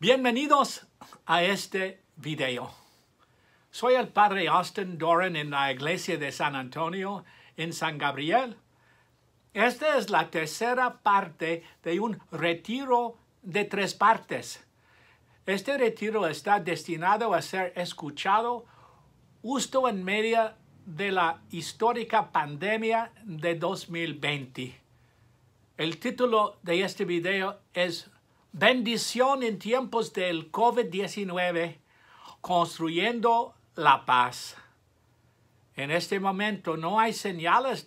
Bienvenidos a este video. Soy el padre Austin Doran en la iglesia de San Antonio en San Gabriel. Esta es la tercera parte de un retiro de tres partes. Este retiro está destinado a ser escuchado justo en medio de la histórica pandemia de 2020. El título de este video es Bendición en tiempos del COVID-19, construyendo la paz. En este momento no hay señales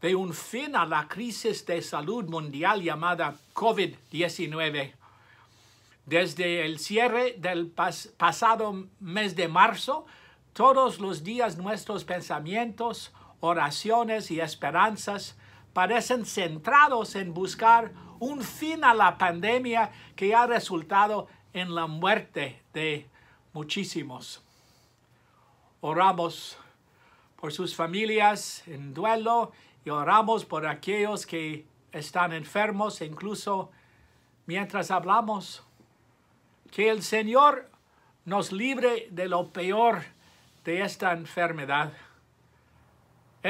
de un fin a la crisis de salud mundial llamada COVID-19. Desde el cierre del pasado mes de marzo, todos los días nuestros pensamientos, oraciones y esperanzas parecen centrados en buscar un fin a la pandemia que ha resultado en la muerte de muchísimos. Oramos por sus familias en duelo y oramos por aquellos que están enfermos, e incluso mientras hablamos. Que el Señor nos libre de lo peor de esta enfermedad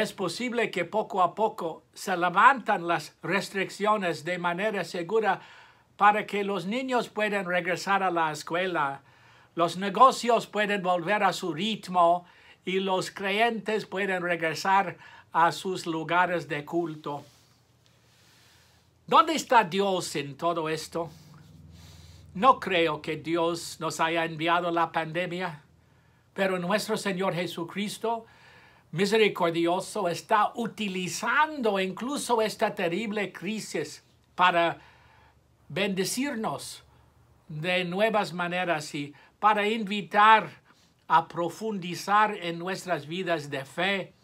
es posible que poco a poco se levantan las restricciones de manera segura para que los niños puedan regresar a la escuela, los negocios pueden volver a su ritmo y los creyentes pueden regresar a sus lugares de culto. ¿Dónde está Dios en todo esto? No creo que Dios nos haya enviado la pandemia, pero nuestro Señor Jesucristo misericordioso está utilizando incluso esta terrible crisis para bendecirnos de nuevas maneras y para invitar a profundizar en nuestras vidas de fe,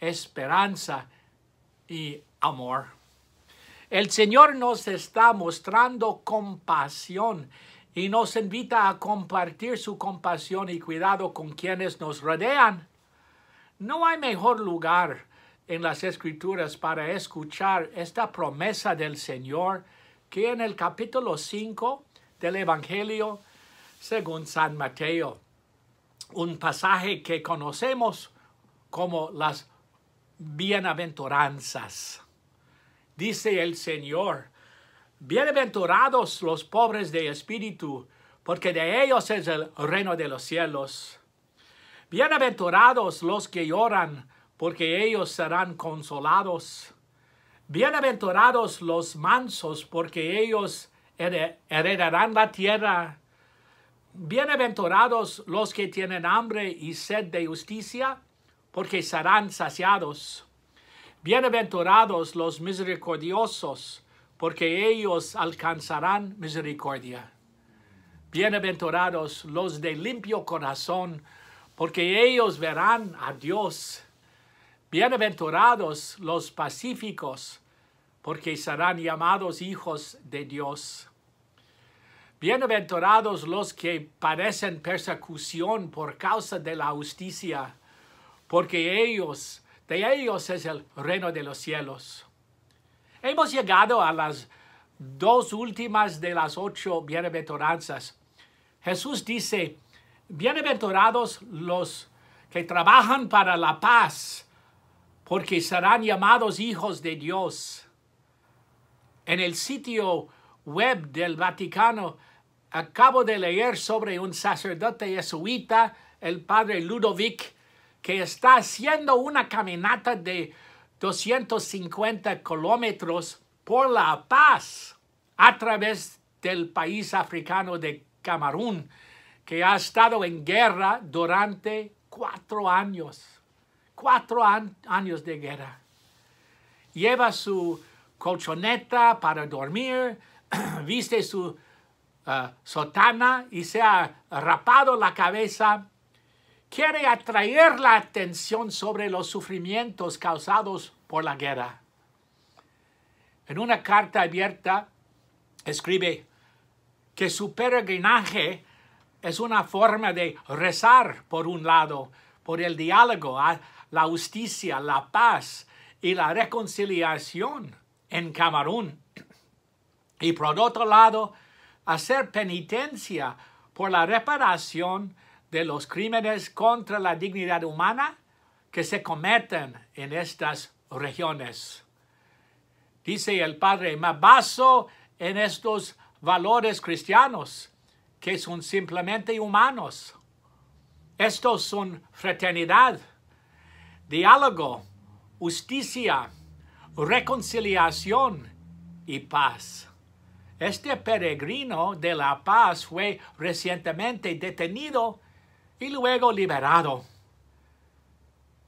esperanza y amor. El Señor nos está mostrando compasión y nos invita a compartir su compasión y cuidado con quienes nos rodean no hay mejor lugar en las escrituras para escuchar esta promesa del Señor que en el capítulo 5 del Evangelio según San Mateo. Un pasaje que conocemos como las bienaventuranzas. Dice el Señor, bienaventurados los pobres de espíritu, porque de ellos es el reino de los cielos. Bienaventurados los que lloran, porque ellos serán consolados. Bienaventurados los mansos, porque ellos heredarán la tierra. Bienaventurados los que tienen hambre y sed de justicia, porque serán saciados. Bienaventurados los misericordiosos, porque ellos alcanzarán misericordia. Bienaventurados los de limpio corazón, porque ellos verán a Dios. Bienaventurados los pacíficos, porque serán llamados hijos de Dios. Bienaventurados los que padecen persecución por causa de la justicia, porque ellos, de ellos es el reino de los cielos. Hemos llegado a las dos últimas de las ocho bienaventuranzas. Jesús dice, Bienaventurados los que trabajan para la paz, porque serán llamados hijos de Dios. En el sitio web del Vaticano acabo de leer sobre un sacerdote jesuita, el padre Ludovic, que está haciendo una caminata de 250 kilómetros por la paz a través del país africano de Camerún que ha estado en guerra durante cuatro años. Cuatro años de guerra. Lleva su colchoneta para dormir, viste su ah, sotana y se ha rapado la cabeza. Quiere atraer la atención sobre los sufrimientos causados por la guerra. En una carta abierta escribe que su peregrinaje es una forma de rezar, por un lado, por el diálogo, ¿ah? la justicia, la paz y la reconciliación en Camerún. Y por otro lado, hacer penitencia por la reparación de los crímenes contra la dignidad humana que se cometen en estas regiones. Dice el padre baso en estos valores cristianos que son simplemente humanos. Estos son fraternidad, diálogo, justicia, reconciliación y paz. Este peregrino de la paz fue recientemente detenido y luego liberado.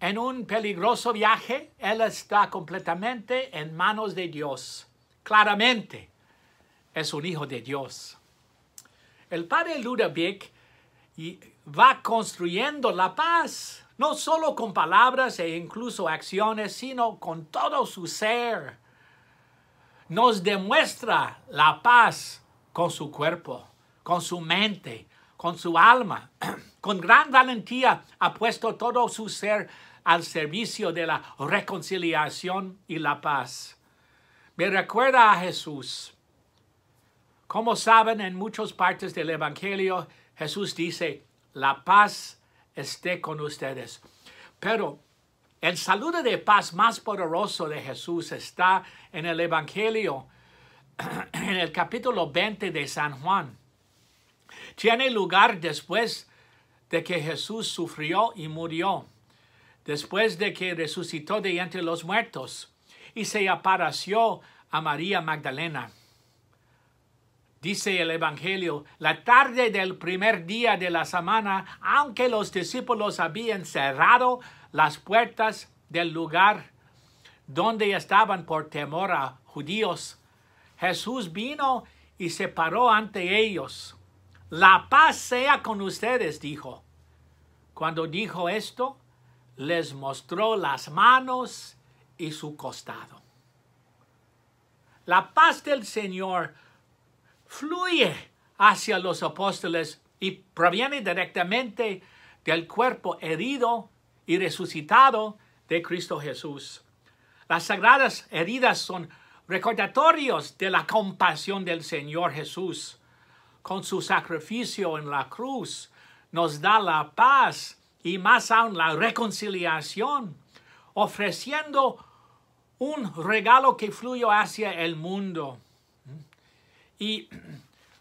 En un peligroso viaje, él está completamente en manos de Dios. Claramente, es un hijo de Dios el padre Ludovic va construyendo la paz, no solo con palabras e incluso acciones, sino con todo su ser. Nos demuestra la paz con su cuerpo, con su mente, con su alma. Con gran valentía ha puesto todo su ser al servicio de la reconciliación y la paz. Me recuerda a Jesús como saben, en muchas partes del Evangelio Jesús dice, la paz esté con ustedes. Pero el saludo de paz más poderoso de Jesús está en el Evangelio, en el capítulo 20 de San Juan. Tiene lugar después de que Jesús sufrió y murió, después de que resucitó de entre los muertos y se apareció a María Magdalena. Dice el Evangelio, la tarde del primer día de la semana, aunque los discípulos habían cerrado las puertas del lugar donde estaban por temor a judíos, Jesús vino y se paró ante ellos. La paz sea con ustedes, dijo. Cuando dijo esto, les mostró las manos y su costado. La paz del Señor fluye hacia los apóstoles y proviene directamente del cuerpo herido y resucitado de Cristo Jesús. Las sagradas heridas son recordatorios de la compasión del Señor Jesús. Con su sacrificio en la cruz nos da la paz y más aún la reconciliación, ofreciendo un regalo que fluye hacia el mundo. Y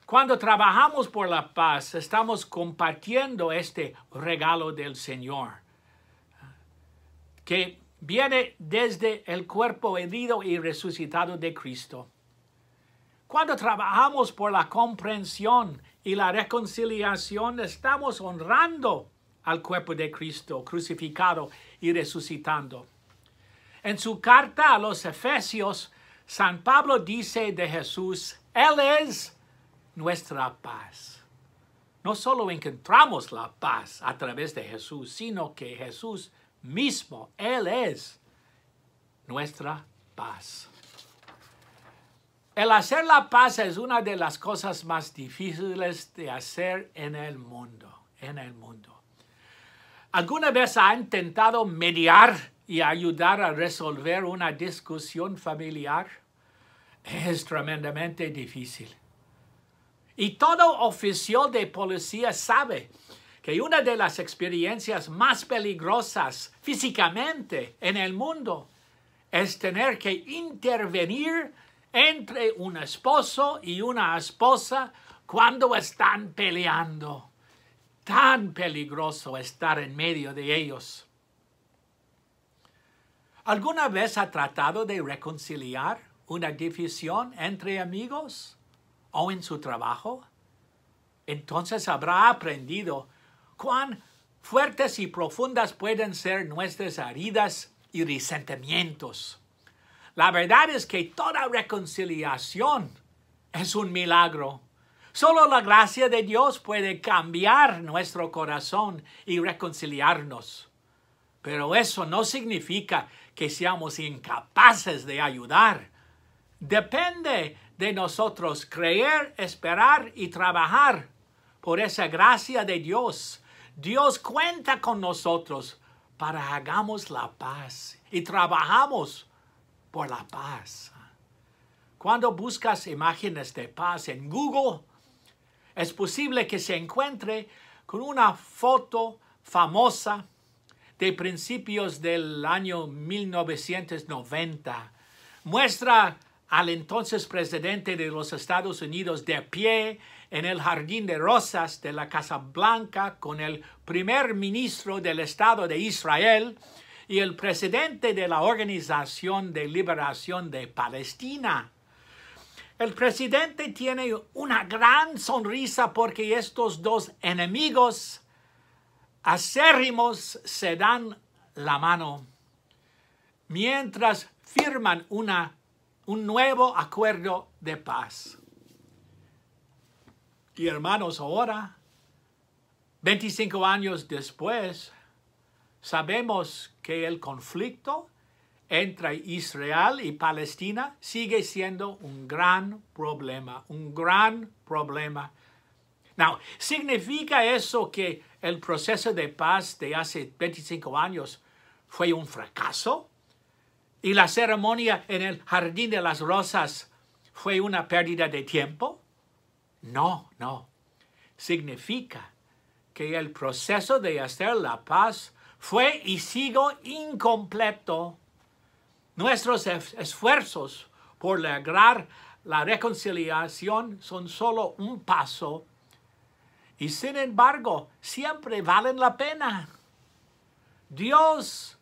cuando trabajamos por la paz, estamos compartiendo este regalo del Señor, que viene desde el cuerpo herido y resucitado de Cristo. Cuando trabajamos por la comprensión y la reconciliación, estamos honrando al cuerpo de Cristo crucificado y resucitando. En su carta a los Efesios, San Pablo dice de Jesús, Él es nuestra paz. No solo encontramos la paz a través de Jesús, sino que Jesús mismo, Él es nuestra paz. El hacer la paz es una de las cosas más difíciles de hacer en el mundo, en el mundo. ¿Alguna vez ha intentado mediar y ayudar a resolver una discusión familiar es tremendamente difícil. Y todo oficial de policía sabe que una de las experiencias más peligrosas físicamente en el mundo es tener que intervenir entre un esposo y una esposa cuando están peleando. Tan peligroso estar en medio de ellos. ¿Alguna vez ha tratado de reconciliar una división entre amigos o en su trabajo? Entonces habrá aprendido cuán fuertes y profundas pueden ser nuestras heridas y resentimientos. La verdad es que toda reconciliación es un milagro. Solo la gracia de Dios puede cambiar nuestro corazón y reconciliarnos. Pero eso no significa que seamos incapaces de ayudar. Depende de nosotros creer, esperar y trabajar por esa gracia de Dios. Dios cuenta con nosotros para hagamos la paz y trabajamos por la paz. Cuando buscas imágenes de paz en Google, es posible que se encuentre con una foto famosa de principios del año 1990 muestra al entonces presidente de los Estados Unidos de pie en el Jardín de Rosas de la Casa Blanca con el primer ministro del Estado de Israel y el presidente de la Organización de Liberación de Palestina. El presidente tiene una gran sonrisa porque estos dos enemigos acérrimos se dan la mano mientras firman una, un nuevo acuerdo de paz. Y hermanos, ahora, 25 años después, sabemos que el conflicto entre Israel y Palestina sigue siendo un gran problema, un gran problema. Now, ¿significa eso que el proceso de paz de hace 25 años fue un fracaso y la ceremonia en el Jardín de las Rosas fue una pérdida de tiempo? No, no. Significa que el proceso de hacer la paz fue y sigo incompleto. Nuestros esfuerzos por lograr la reconciliación son solo un paso y sin embargo, siempre valen la pena. Dios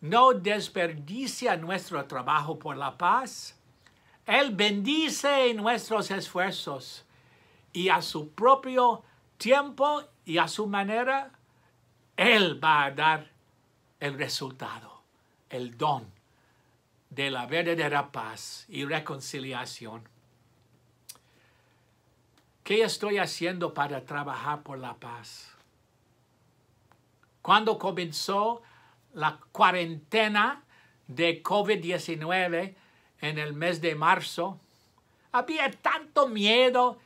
no desperdicia nuestro trabajo por la paz. Él bendice nuestros esfuerzos y a su propio tiempo y a su manera, Él va a dar el resultado, el don de la verdadera paz y reconciliación. ¿Qué estoy haciendo para trabajar por la paz? Cuando comenzó la cuarentena de COVID-19 en el mes de marzo, había tanto miedo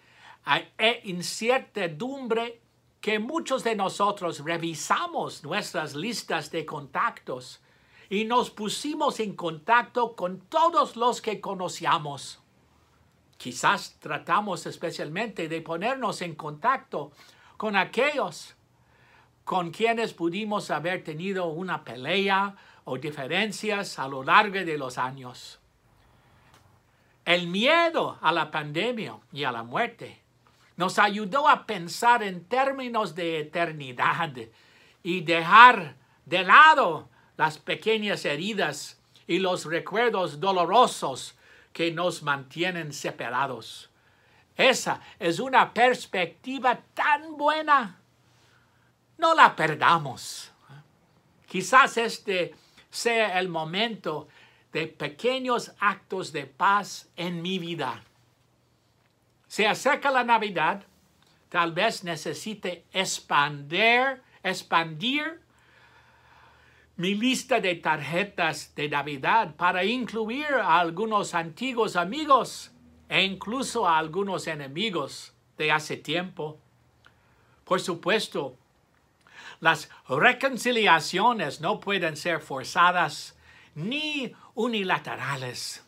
e incertidumbre que muchos de nosotros revisamos nuestras listas de contactos y nos pusimos en contacto con todos los que conocíamos Quizás tratamos especialmente de ponernos en contacto con aquellos con quienes pudimos haber tenido una pelea o diferencias a lo largo de los años. El miedo a la pandemia y a la muerte nos ayudó a pensar en términos de eternidad y dejar de lado las pequeñas heridas y los recuerdos dolorosos que nos mantienen separados. Esa es una perspectiva tan buena. No la perdamos. Quizás este sea el momento de pequeños actos de paz en mi vida. Se acerca la Navidad, tal vez necesite expandir, expandir mi lista de tarjetas de Navidad para incluir a algunos antiguos amigos e incluso a algunos enemigos de hace tiempo. Por supuesto, las reconciliaciones no pueden ser forzadas ni unilaterales.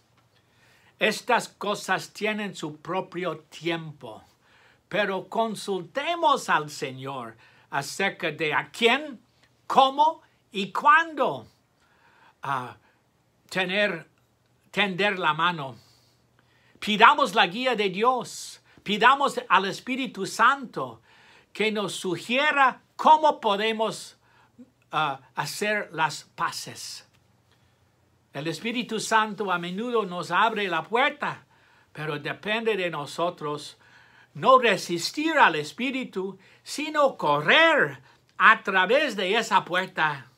Estas cosas tienen su propio tiempo, pero consultemos al Señor acerca de a quién, cómo ¿Y cuándo? a ah, tener, tender la mano. Pidamos la guía de Dios. Pidamos al Espíritu Santo que nos sugiera cómo podemos ah, hacer las paces. El Espíritu Santo a menudo nos abre la puerta, pero depende de nosotros no resistir al Espíritu, sino correr a través de esa puerta.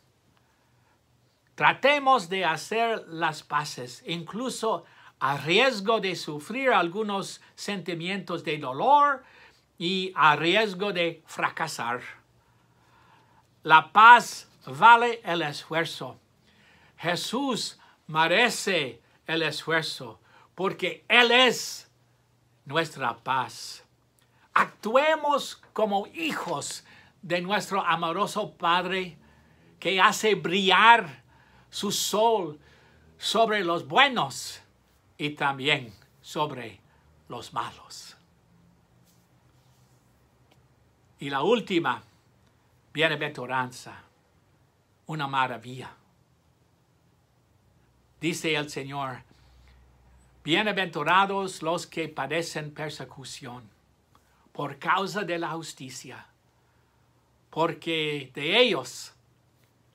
Tratemos de hacer las paces, incluso a riesgo de sufrir algunos sentimientos de dolor y a riesgo de fracasar. La paz vale el esfuerzo. Jesús merece el esfuerzo porque Él es nuestra paz. Actuemos como hijos de nuestro amoroso Padre que hace brillar su sol sobre los buenos y también sobre los malos. Y la última, bienaventuranza, una maravilla. Dice el Señor, bienaventurados los que padecen persecución por causa de la justicia, porque de ellos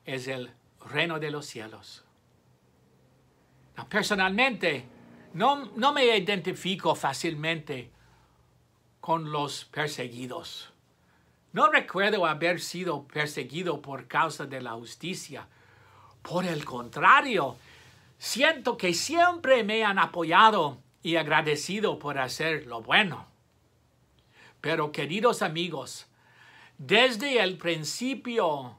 es el reino de los cielos. personalmente, no, no me identifico fácilmente con los perseguidos. No recuerdo haber sido perseguido por causa de la justicia. Por el contrario, siento que siempre me han apoyado y agradecido por hacer lo bueno. Pero queridos amigos, desde el principio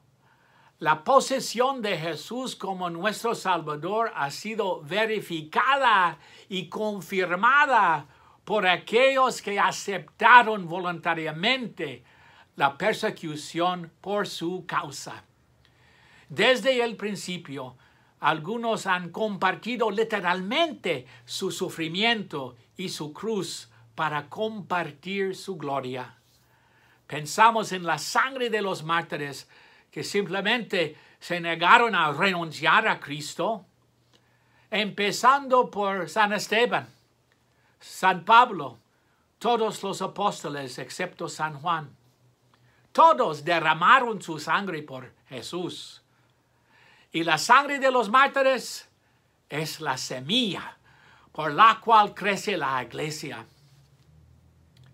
la posesión de Jesús como nuestro Salvador ha sido verificada y confirmada por aquellos que aceptaron voluntariamente la persecución por su causa. Desde el principio, algunos han compartido literalmente su sufrimiento y su cruz para compartir su gloria. Pensamos en la sangre de los mártires que simplemente se negaron a renunciar a Cristo, empezando por San Esteban, San Pablo, todos los apóstoles excepto San Juan. Todos derramaron su sangre por Jesús. Y la sangre de los mártires es la semilla por la cual crece la iglesia.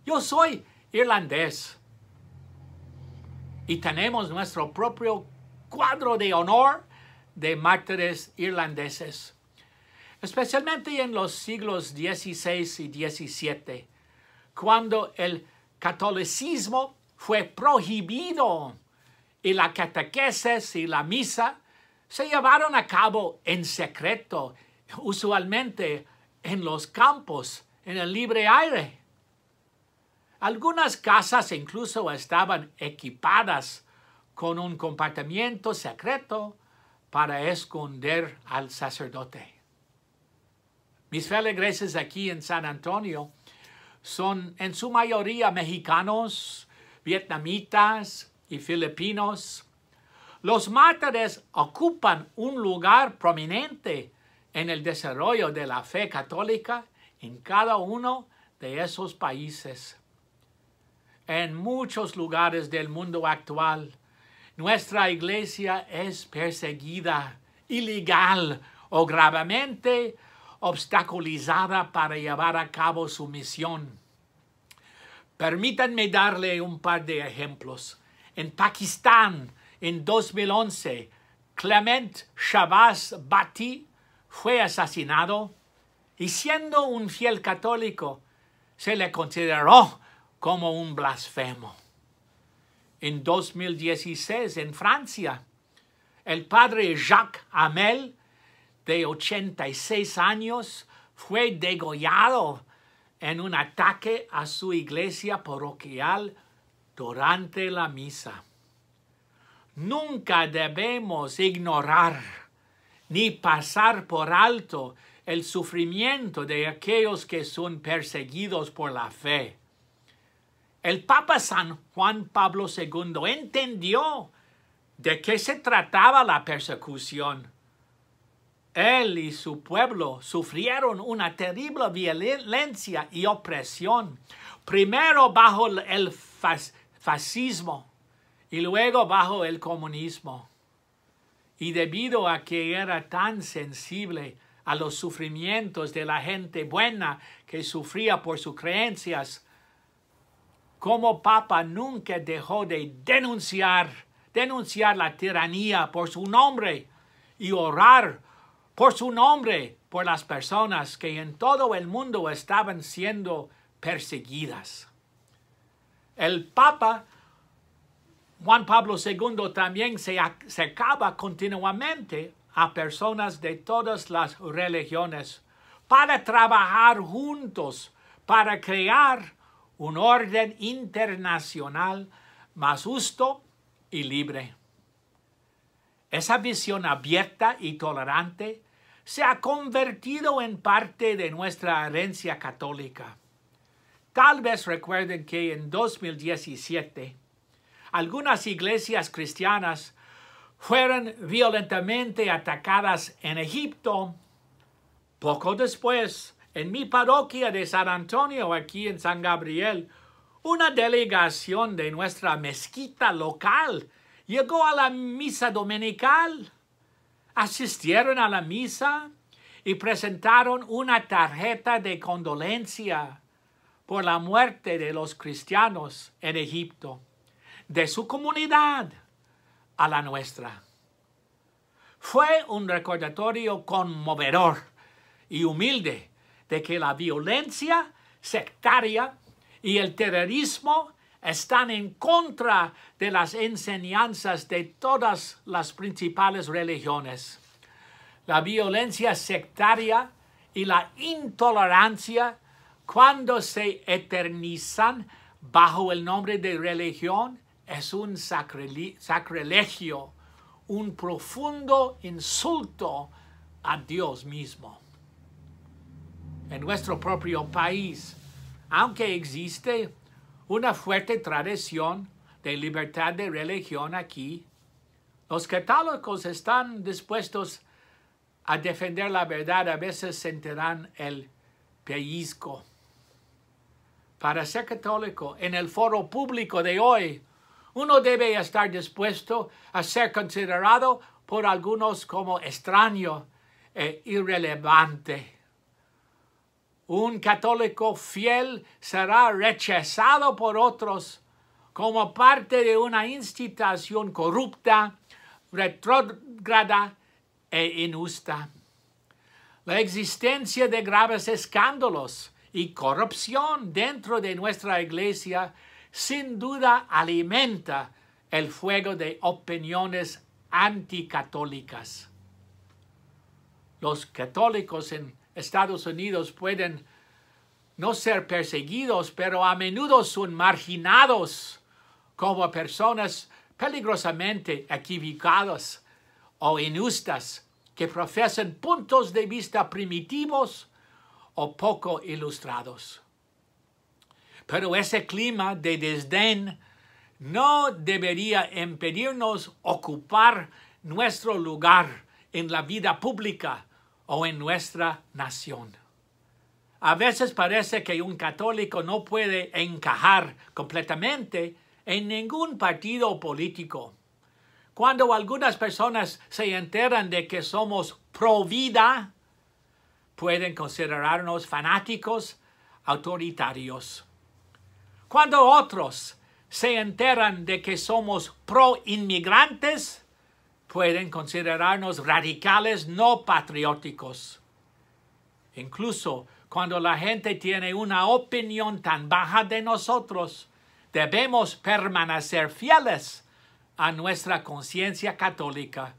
Yo soy irlandés y tenemos nuestro propio cuadro de honor de mártires irlandeses, especialmente en los siglos XVI y XVII, cuando el catolicismo fue prohibido y la catequesis y la misa se llevaron a cabo en secreto, usualmente en los campos, en el libre aire. Algunas casas incluso estaban equipadas con un compartimiento secreto para esconder al sacerdote. Mis feligreses aquí en San Antonio son en su mayoría mexicanos, vietnamitas y filipinos. Los mártires ocupan un lugar prominente en el desarrollo de la fe católica en cada uno de esos países en muchos lugares del mundo actual. Nuestra iglesia es perseguida, ilegal o gravemente obstaculizada para llevar a cabo su misión. Permítanme darle un par de ejemplos. En Pakistán, en 2011, Clement Shabazz Bhatti fue asesinado y siendo un fiel católico, se le consideró como un blasfemo. En 2016, en Francia, el padre Jacques Amel de 86 años, fue degollado en un ataque a su iglesia parroquial durante la misa. Nunca debemos ignorar ni pasar por alto el sufrimiento de aquellos que son perseguidos por la fe. El Papa San Juan Pablo II entendió de qué se trataba la persecución. Él y su pueblo sufrieron una terrible violencia y opresión, primero bajo el fascismo y luego bajo el comunismo. Y debido a que era tan sensible a los sufrimientos de la gente buena que sufría por sus creencias, como Papa nunca dejó de denunciar, denunciar la tiranía por su nombre y orar por su nombre por las personas que en todo el mundo estaban siendo perseguidas. El Papa Juan Pablo II también se acercaba continuamente a personas de todas las religiones para trabajar juntos, para crear un orden internacional más justo y libre. Esa visión abierta y tolerante se ha convertido en parte de nuestra herencia católica. Tal vez recuerden que en 2017 algunas iglesias cristianas fueron violentamente atacadas en Egipto. Poco después, en mi parroquia de San Antonio, aquí en San Gabriel, una delegación de nuestra mezquita local llegó a la misa dominical. Asistieron a la misa y presentaron una tarjeta de condolencia por la muerte de los cristianos en Egipto, de su comunidad a la nuestra. Fue un recordatorio conmovedor y humilde de que la violencia sectaria y el terrorismo están en contra de las enseñanzas de todas las principales religiones. La violencia sectaria y la intolerancia cuando se eternizan bajo el nombre de religión es un sacrilegio, un profundo insulto a Dios mismo en nuestro propio país, aunque existe una fuerte tradición de libertad de religión aquí, los católicos están dispuestos a defender la verdad, a veces sentirán el pellizco. Para ser católico en el foro público de hoy, uno debe estar dispuesto a ser considerado por algunos como extraño e irrelevante. Un católico fiel será rechazado por otros como parte de una institución corrupta, retrógrada e injusta. La existencia de graves escándalos y corrupción dentro de nuestra iglesia sin duda alimenta el fuego de opiniones anticatólicas. Los católicos en Estados Unidos pueden no ser perseguidos, pero a menudo son marginados como personas peligrosamente equivocadas o inustas que profesan puntos de vista primitivos o poco ilustrados. Pero ese clima de desdén no debería impedirnos ocupar nuestro lugar en la vida pública o en nuestra nación. A veces parece que un católico no puede encajar completamente en ningún partido político. Cuando algunas personas se enteran de que somos pro vida, pueden considerarnos fanáticos autoritarios. Cuando otros se enteran de que somos pro inmigrantes, pueden considerarnos radicales no patrióticos. Incluso cuando la gente tiene una opinión tan baja de nosotros, debemos permanecer fieles a nuestra conciencia católica,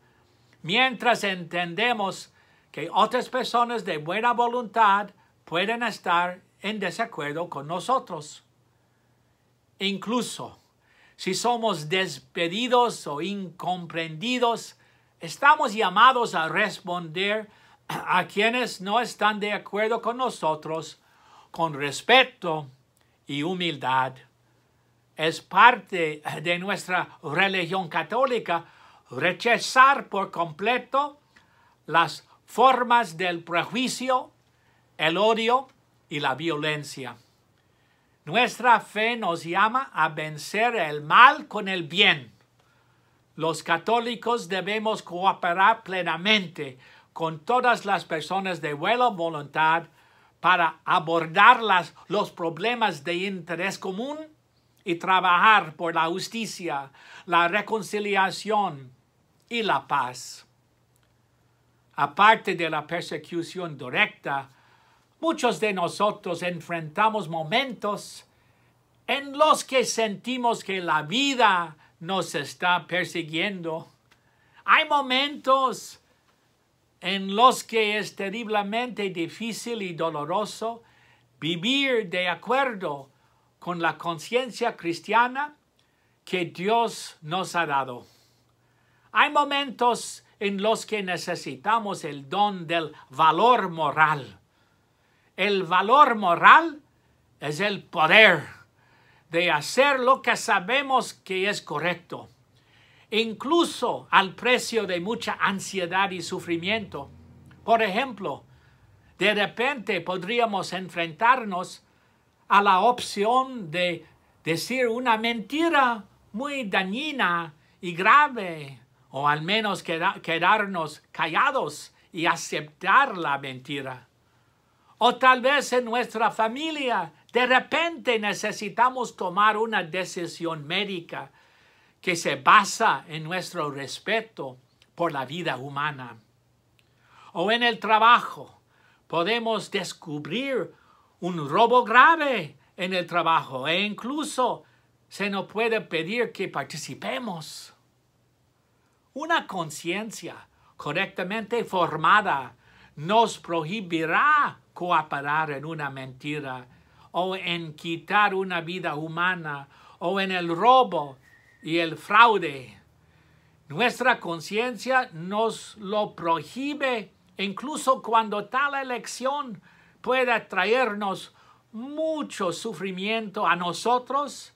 mientras entendemos que otras personas de buena voluntad pueden estar en desacuerdo con nosotros. Incluso si somos despedidos o incomprendidos, estamos llamados a responder a quienes no están de acuerdo con nosotros con respeto y humildad. Es parte de nuestra religión católica rechazar por completo las formas del prejuicio, el odio y la violencia. Nuestra fe nos llama a vencer el mal con el bien. Los católicos debemos cooperar plenamente con todas las personas de buena voluntad para abordar los problemas de interés común y trabajar por la justicia, la reconciliación y la paz. Aparte de la persecución directa, Muchos de nosotros enfrentamos momentos en los que sentimos que la vida nos está persiguiendo. Hay momentos en los que es terriblemente difícil y doloroso vivir de acuerdo con la conciencia cristiana que Dios nos ha dado. Hay momentos en los que necesitamos el don del valor moral el valor moral es el poder de hacer lo que sabemos que es correcto, incluso al precio de mucha ansiedad y sufrimiento. Por ejemplo, de repente podríamos enfrentarnos a la opción de decir una mentira muy dañina y grave, o al menos quedarnos callados y aceptar la mentira. O tal vez en nuestra familia, de repente necesitamos tomar una decisión médica que se basa en nuestro respeto por la vida humana. O en el trabajo, podemos descubrir un robo grave en el trabajo e incluso se nos puede pedir que participemos. Una conciencia correctamente formada nos prohibirá cooperar en una mentira o en quitar una vida humana o en el robo y el fraude. Nuestra conciencia nos lo prohíbe incluso cuando tal elección pueda traernos mucho sufrimiento a nosotros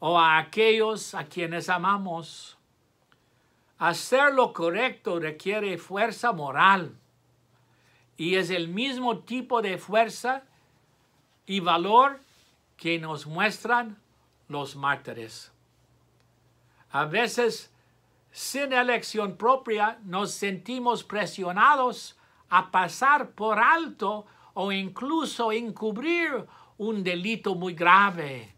o a aquellos a quienes amamos. Hacer lo correcto requiere fuerza moral y es el mismo tipo de fuerza y valor que nos muestran los mártires. A veces, sin elección propia, nos sentimos presionados a pasar por alto o incluso encubrir un delito muy grave,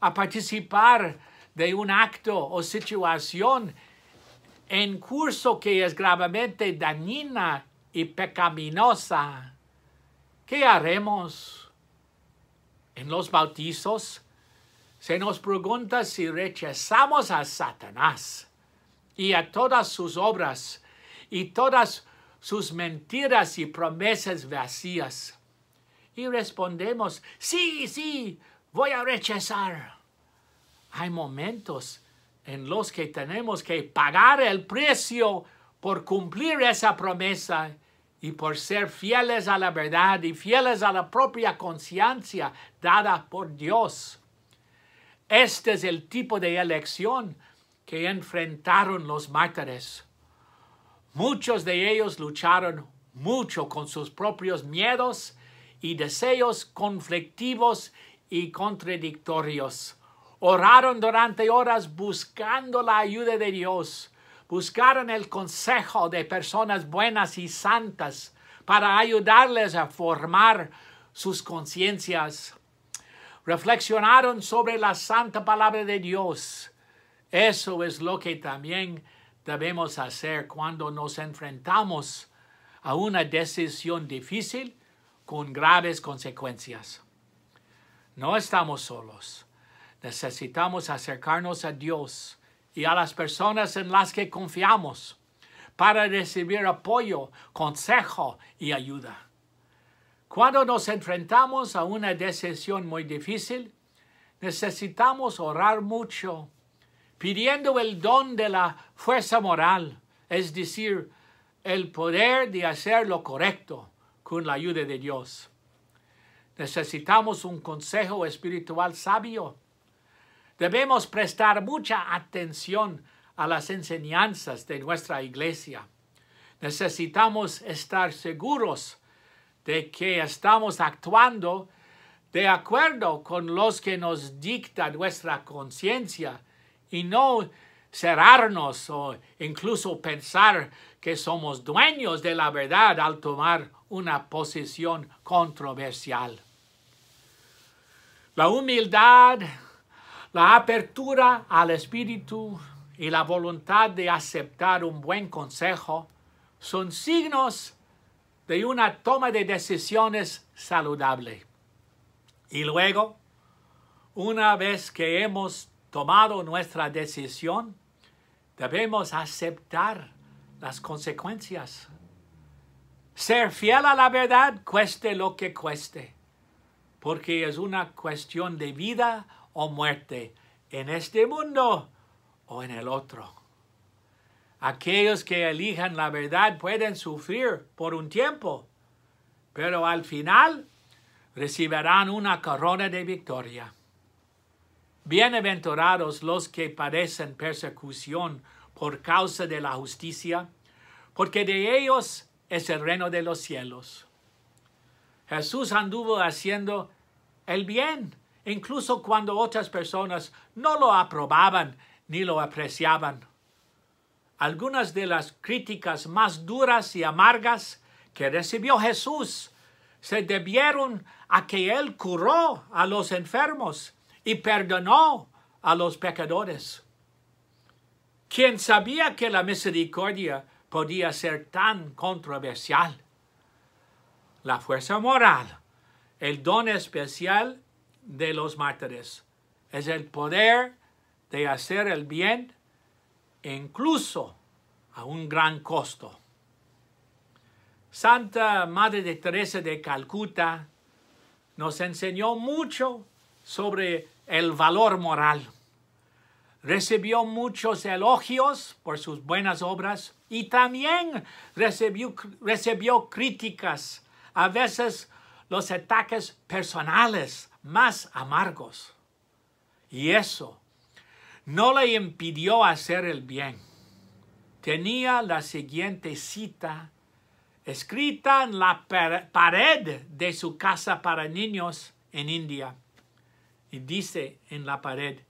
a participar de un acto o situación en curso que es gravemente dañina y pecaminosa. ¿Qué haremos? En los bautizos se nos pregunta si rechazamos a Satanás y a todas sus obras y todas sus mentiras y promesas vacías. Y respondemos, sí, sí, voy a rechazar. Hay momentos en los que tenemos que pagar el precio por cumplir esa promesa y por ser fieles a la verdad y fieles a la propia conciencia dada por Dios. Este es el tipo de elección que enfrentaron los mártires. Muchos de ellos lucharon mucho con sus propios miedos y deseos conflictivos y contradictorios. Oraron durante horas buscando la ayuda de Dios buscaron el consejo de personas buenas y santas para ayudarles a formar sus conciencias. Reflexionaron sobre la santa palabra de Dios. Eso es lo que también debemos hacer cuando nos enfrentamos a una decisión difícil con graves consecuencias. No estamos solos. Necesitamos acercarnos a Dios y a las personas en las que confiamos para recibir apoyo, consejo y ayuda. Cuando nos enfrentamos a una decisión muy difícil, necesitamos orar mucho, pidiendo el don de la fuerza moral, es decir, el poder de hacer lo correcto con la ayuda de Dios. Necesitamos un consejo espiritual sabio Debemos prestar mucha atención a las enseñanzas de nuestra iglesia. Necesitamos estar seguros de que estamos actuando de acuerdo con los que nos dicta nuestra conciencia y no cerrarnos o incluso pensar que somos dueños de la verdad al tomar una posición controversial. La humildad la apertura al espíritu y la voluntad de aceptar un buen consejo son signos de una toma de decisiones saludable. Y luego, una vez que hemos tomado nuestra decisión, debemos aceptar las consecuencias. Ser fiel a la verdad cueste lo que cueste, porque es una cuestión de vida o muerte, en este mundo o en el otro. Aquellos que elijan la verdad pueden sufrir por un tiempo, pero al final recibirán una corona de victoria. Bienaventurados los que padecen persecución por causa de la justicia, porque de ellos es el reino de los cielos. Jesús anduvo haciendo el bien incluso cuando otras personas no lo aprobaban ni lo apreciaban. Algunas de las críticas más duras y amargas que recibió Jesús se debieron a que él curó a los enfermos y perdonó a los pecadores. ¿Quién sabía que la misericordia podía ser tan controversial? La fuerza moral, el don especial de los mártires. Es el poder de hacer el bien incluso a un gran costo. Santa Madre de Teresa de Calcuta nos enseñó mucho sobre el valor moral. Recibió muchos elogios por sus buenas obras y también recibió, recibió críticas, a veces los ataques personales más amargos. Y eso no le impidió hacer el bien. Tenía la siguiente cita escrita en la pared de su casa para niños en India. Y dice en la pared,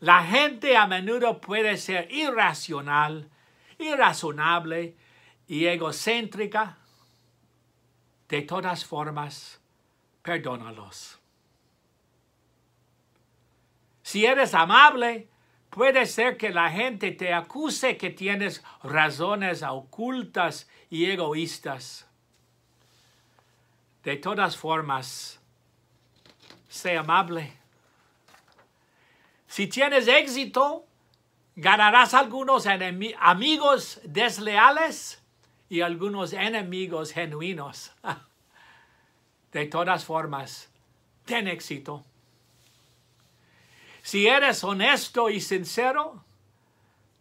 la gente a menudo puede ser irracional, irrazonable y egocéntrica. De todas formas, perdónalos. Si eres amable, puede ser que la gente te acuse que tienes razones ocultas y egoístas. De todas formas, sé amable. Si tienes éxito, ganarás algunos amigos desleales y algunos enemigos genuinos. De todas formas, ten éxito. Si eres honesto y sincero,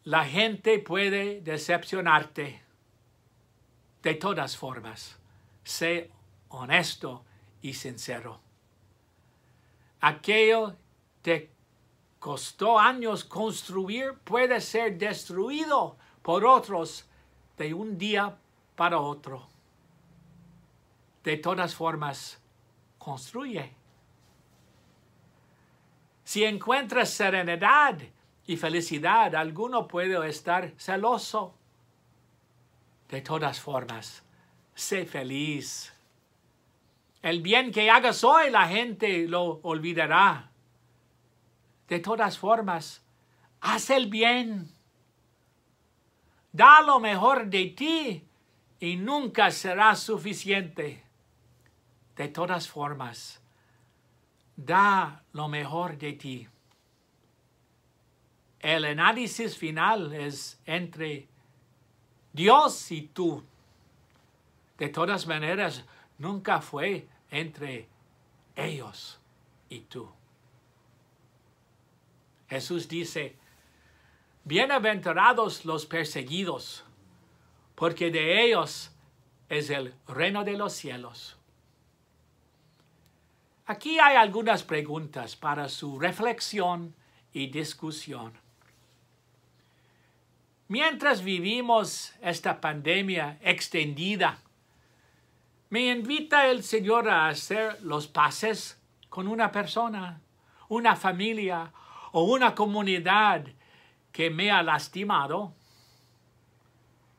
la gente puede decepcionarte. De todas formas, sé honesto y sincero. Aquello que costó años construir puede ser destruido por otros de un día para otro. De todas formas, construye. Si encuentras serenidad y felicidad, alguno puede estar celoso. De todas formas, sé feliz. El bien que hagas hoy la gente lo olvidará. De todas formas, haz el bien. Da lo mejor de ti y nunca será suficiente. De todas formas, da lo mejor de ti. El análisis final es entre Dios y tú. De todas maneras, nunca fue entre ellos y tú. Jesús dice, bienaventurados los perseguidos, porque de ellos es el reino de los cielos. Aquí hay algunas preguntas para su reflexión y discusión. Mientras vivimos esta pandemia extendida, me invita el Señor a hacer los pases con una persona, una familia o una comunidad que me ha lastimado.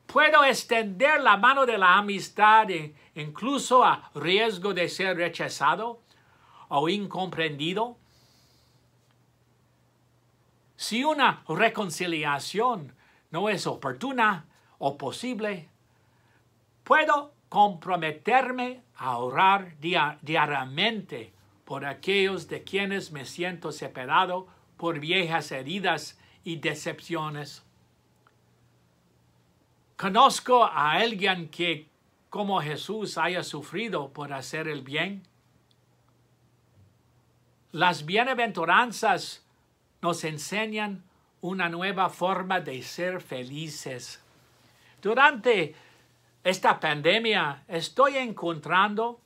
Puedo extender la mano de la amistad e incluso a riesgo de ser rechazado o incomprendido? Si una reconciliación no es oportuna o posible, puedo comprometerme a orar diariamente por aquellos de quienes me siento separado por viejas heridas y decepciones. Conozco a alguien que, como Jesús, haya sufrido por hacer el bien. Las bienaventuranzas nos enseñan una nueva forma de ser felices. Durante esta pandemia estoy encontrando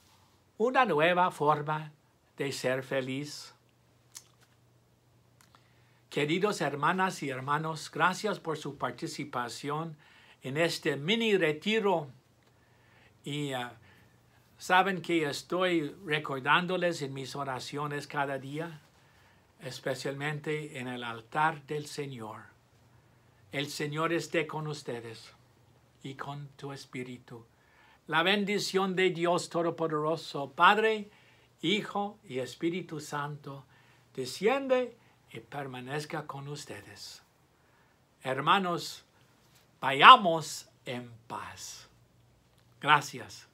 una nueva forma de ser feliz. Queridos hermanas y hermanos, gracias por su participación en este mini retiro y ah, Saben que estoy recordándoles en mis oraciones cada día, especialmente en el altar del Señor. El Señor esté con ustedes y con tu espíritu. La bendición de Dios Todopoderoso, Padre, Hijo y Espíritu Santo, desciende y permanezca con ustedes. Hermanos, vayamos en paz. Gracias.